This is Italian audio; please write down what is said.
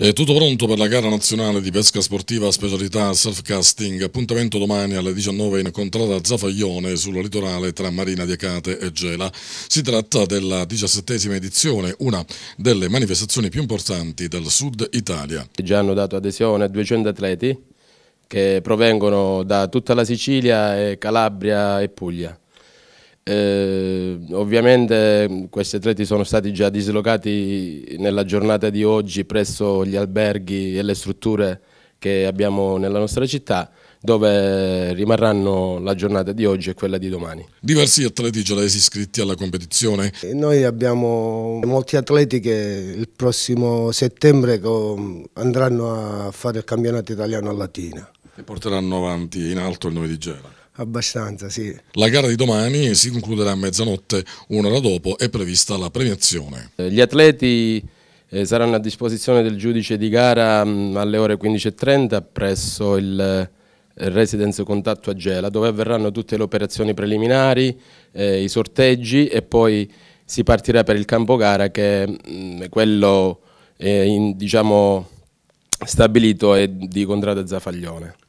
È tutto pronto per la gara nazionale di pesca sportiva specialità self-casting, Appuntamento domani alle 19 in contrada Zafaglione sul litorale tra Marina di Acate e Gela. Si tratta della diciassettesima edizione, una delle manifestazioni più importanti del sud Italia. Già hanno dato adesione a 200 atleti che provengono da tutta la Sicilia, Calabria e Puglia. Eh, ovviamente mm, questi atleti sono stati già dislocati nella giornata di oggi presso gli alberghi e le strutture che abbiamo nella nostra città dove rimarranno la giornata di oggi e quella di domani. Diversi atleti già iscritti alla competizione? Noi abbiamo molti atleti che il prossimo settembre mm, andranno a fare il campionato italiano a Latina. E porteranno avanti in alto il nome di Gela? abbastanza, sì. La gara di domani si concluderà a mezzanotte, un'ora dopo è prevista la premiazione. Gli atleti eh, saranno a disposizione del giudice di gara mm, alle ore 15.30 presso il eh, Residence Contatto a Gela, dove avverranno tutte le operazioni preliminari, eh, i sorteggi e poi si partirà per il campo gara che mm, è quello diciamo, stabilito e di Contrada Zafaglione.